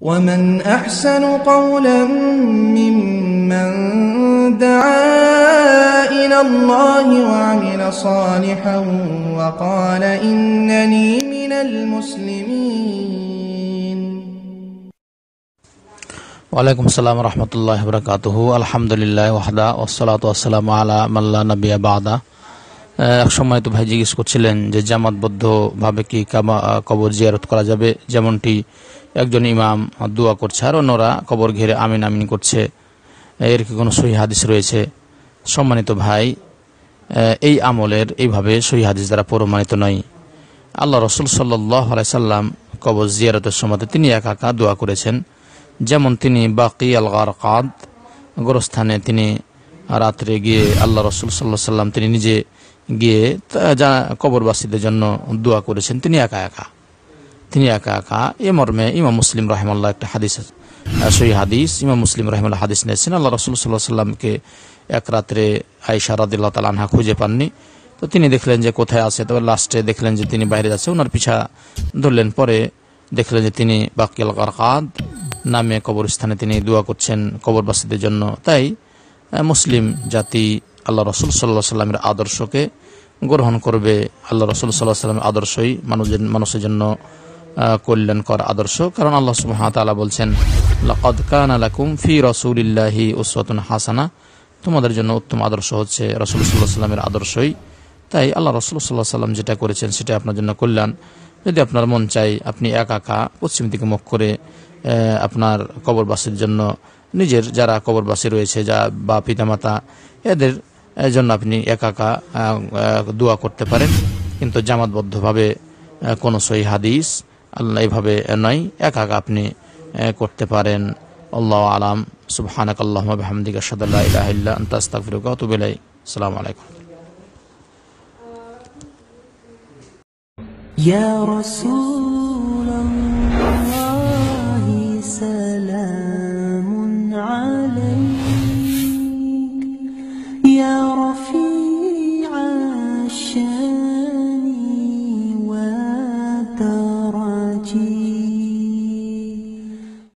ومن أحسن قولا ممن دعا إلى الله وعمل صالحا وقال إنني من المسلمين وعليكم السلام ورحمة الله وبركاته الحمد لله وحده والصلاة والسلام على من لا نبي بعده এক সময় তো ভাই জিজ্ঞেস করছিলেন যে জামাতবদ্ধভাবে কি কবর জিয়ারত করা যাবে যেমনটি একজন ইমাম দোয়া করছে আর অন্যরা কবর ঘিরে আমিন আমিন করছে এর কি কোনো সহি হাদিস রয়েছে সম্মানিত ভাই এই আমলের এইভাবে সহি হাদিস দ্বারা প্রমাণিত নয় আল্লাহ রসুল সাল্লাই সাল্লাম কবর জিয়ারতের সময় তিনি একা একা দোয়া করেছেন যেমন তিনি বাকি আলগার কাদ গোরস্থানে তিনি রাত্রে গিয়ে আল্লাহ রসুল সাল্লাহ সাল্লাম তিনি নিজে গিয়ে যা কবরবাসীদের জন্য দোয়া করেছেন তিনি একা একা তিনি একা একা এ মর্মে ইমাম মুসলিম রহমাল্লাহ একটা হাদিস সই হাদিস ইমাম মুসলিম রহমাল্লাহ হাদিস নিয়েছেন আল্লাহ রসুল সাল্লাহ সাল্লামকে এক রাত্রে আয়সা রাদিল্লা তাল আনহা খুঁজে পাননি তো তিনি দেখলেন যে কোথায় আছে তবে লাস্টে দেখলেন যে তিনি বাইরে যাচ্ছে ওনার পিছা ধরলেন পরে দেখলেন যে তিনি বাকিয়াল কারকাদ নামে কবরস্থানে তিনি দোয়া করছেন কবরবাসীদের জন্য তাই মুসলিম জাতি আল্লাহ রসুল সাল্লাহ সাল্লামের আদর্শকে গ্রহণ করবে আল্লাহ রসুল সাল্লাহ সাল্লামের আদর্শই মানুষের মানুষের জন্য কল্যাণকর আদর্শ কারণ আল্লাহ আলা বলছেন লকদ কান ফি রসুলিল্লাহি উসওয়াতুন হাসানা তোমাদের জন্য উত্তম আদর্শ হচ্ছে রসুল সাল্লাহ সাল্লামের আদর্শই তাই আল্লাহ রসুল সাল্লাহ সাল্লাম যেটা করেছেন সেটা আপনার জন্য কল্যাণ যদি আপনার মন চাই আপনি একা একা পশ্চিম দিকে মুখ করে আপনার কবরবাসীর জন্য নিজের যারা কবরবাসী রয়েছে যা বা পিতামাতা এদের জন্য আপনি একা একা দোয়া করতে পারেন কিন্তু জামাতবদ্ধভাবে কোনো সই হাদিস আল্লাহ এভাবে নয় একাকা একা আপনি করতে পারেন আল্লাহ আলাম সুবহানক আল্লাহ হামদিক সাদাল্লাহ আলাইকুম يا رسول